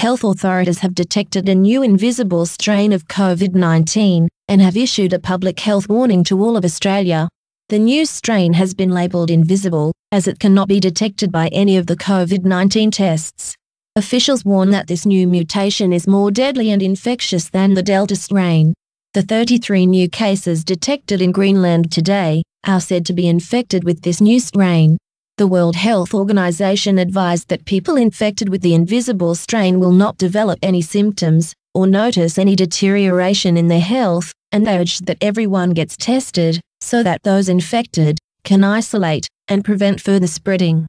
health authorities have detected a new invisible strain of COVID-19 and have issued a public health warning to all of Australia. The new strain has been labelled invisible, as it cannot be detected by any of the COVID-19 tests. Officials warn that this new mutation is more deadly and infectious than the Delta strain. The 33 new cases detected in Greenland today are said to be infected with this new strain. The World Health Organization advised that people infected with the invisible strain will not develop any symptoms or notice any deterioration in their health, and urged that everyone gets tested so that those infected can isolate and prevent further spreading.